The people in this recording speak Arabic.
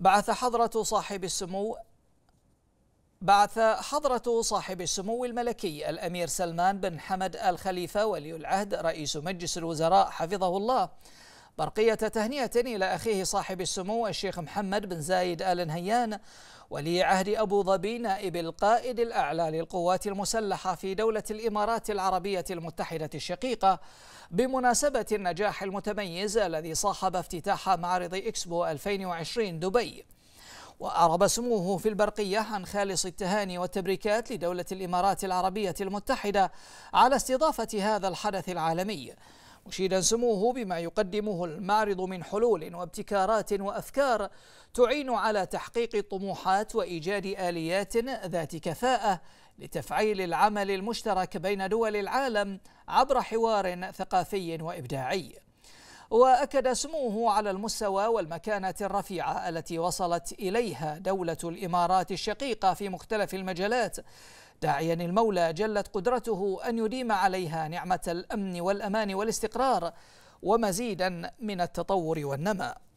بعث حضرة صاحب السمو بعث حضرة صاحب السمو الملكي الأمير سلمان بن حمد الخليفة ولي العهد رئيس مجلس الوزراء حفظه الله برقية تهنئة إلى أخيه صاحب السمو الشيخ محمد بن زايد آل نهيان ولي عهد أبو ظبي نائب القائد الأعلى للقوات المسلحة في دولة الإمارات العربية المتحدة الشقيقة بمناسبة النجاح المتميز الذي صاحب افتتاح معرض إكسبو 2020 دبي وأعرب سموه في البرقية عن خالص التهاني والتبريكات لدولة الإمارات العربية المتحدة على استضافة هذا الحدث العالمي مشيدا سموه بما يقدمه المعرض من حلول وابتكارات وأفكار تعين على تحقيق الطموحات وإيجاد آليات ذات كفاءة لتفعيل العمل المشترك بين دول العالم عبر حوار ثقافي وإبداعي واكد سموه على المستوى والمكانه الرفيعه التي وصلت اليها دوله الامارات الشقيقه في مختلف المجالات داعيا يعني المولى جلت قدرته أن يديم عليها نعمة الأمن والأمان والاستقرار ومزيدا من التطور والنماء